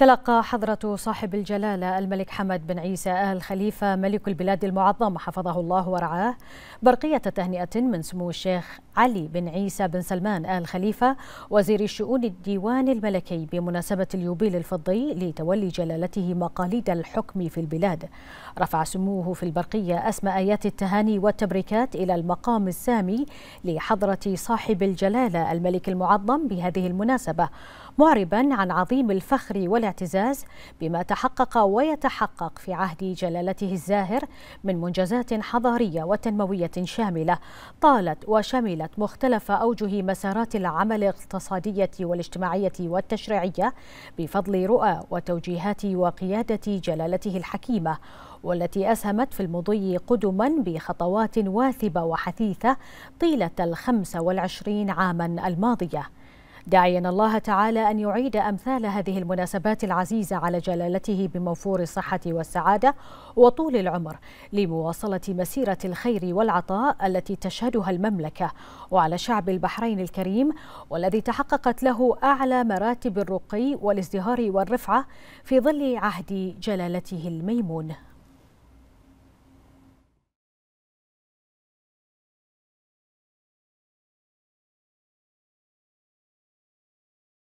تلقى حضرة صاحب الجلالة الملك حمد بن عيسى آل خليفة ملك البلاد المعظم حفظه الله ورعاه برقية تهنئة من سمو الشيخ علي بن عيسى بن سلمان آل خليفة وزير شؤون الديوان الملكي بمناسبة اليوبيل الفضي لتولي جلالته مقاليد الحكم في البلاد رفع سموه في البرقية أسماء آيات التهاني والتبريكات إلى المقام السامي لحضرة صاحب الجلالة الملك المعظم بهذه المناسبة معربا عن عظيم الفخر والاعتزاز بما تحقق ويتحقق في عهد جلالته الزاهر من منجزات حضارية وتنموية شاملة طالت وشملت مختلف أوجه مسارات العمل الاقتصادية والاجتماعية والتشريعية بفضل رؤى وتوجيهات وقيادة جلالته الحكيمة والتي أسهمت في المضي قدما بخطوات واثبة وحثيثة طيلة الخمس والعشرين عاما الماضية داعيا الله تعالى أن يعيد أمثال هذه المناسبات العزيزة على جلالته بموفور الصحة والسعادة وطول العمر لمواصلة مسيرة الخير والعطاء التي تشهدها المملكة وعلى شعب البحرين الكريم والذي تحققت له أعلى مراتب الرقي والازدهار والرفعة في ظل عهد جلالته الميمون